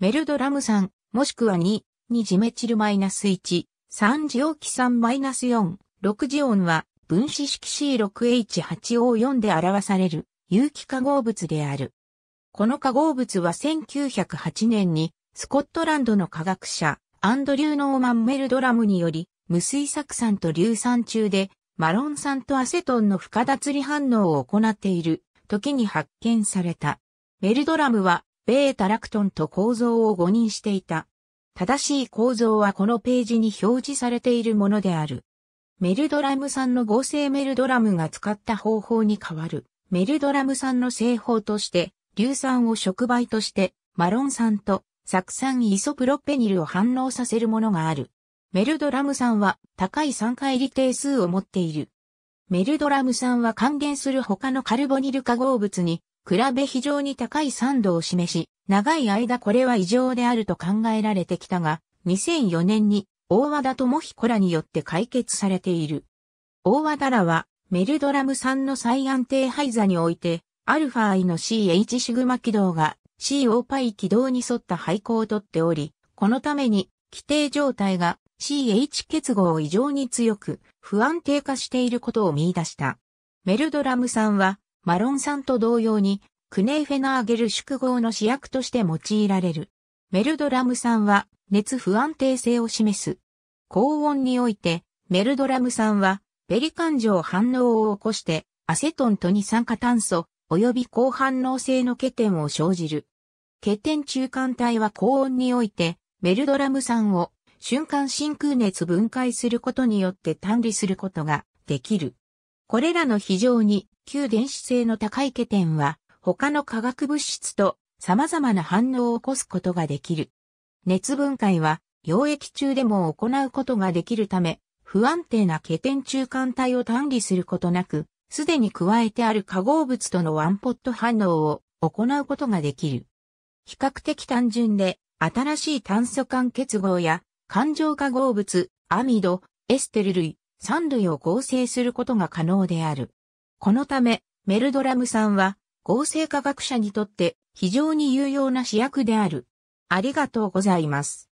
メルドラム酸、もしくは2、2ジメチル -1、3ジオキ酸 -4、6ジオンは分子式 C6H8O4 で表される有機化合物である。この化合物は1908年にスコットランドの科学者アンドリュー・ノーマン・メルドラムにより無水酢酸と硫酸中でマロン酸とアセトンの不可脱離反応を行っている時に発見された。メルドラムはベータラクトンと構造を誤認していた。正しい構造はこのページに表示されているものである。メルドラム酸の合成メルドラムが使った方法に変わる。メルドラム酸の製法として、硫酸を触媒として、マロン酸と酢酸イソプロペニルを反応させるものがある。メルドラム酸は高い酸化入定数を持っている。メルドラム酸は還元する他のカルボニル化合物に比べ非常に高い酸度を示し、長い間これは異常であると考えられてきたが、2004年に大和田智彦らによって解決されている。大和田らは、メルドラム酸の再安定配座において、アルファ I の CH シグマ軌道が CO パイ軌道に沿った配行をとっており、このために規定状態が CH 結合を異常に強く不安定化していることを見出した。メルドラム酸はマロン酸と同様に、クネーフェナーゲル宿合の主役として用いられる。メルドラム酸は熱不安定性を示す。高温において、メルドラム酸は、ペリカン状反応を起こして、アセトンと二酸化炭素、及び高反応性の欠点を生じる。欠点中間体は高温において、メルドラム酸を瞬間真空熱分解することによって単離することができる。これらの非常に旧電子性の高いケ点は、他の化学物質と様々な反応を起こすことができる。熱分解は、溶液中でも行うことができるため、不安定なケ点中間体を単理することなく、すでに加えてある化合物とのワンポット反応を行うことができる。比較的単純で、新しい炭素間結合や、環状化合物、アミド、エステル類、酸類を合成することが可能である。このため、メルドラムさんは、合成科学者にとって非常に有用な試薬である。ありがとうございます。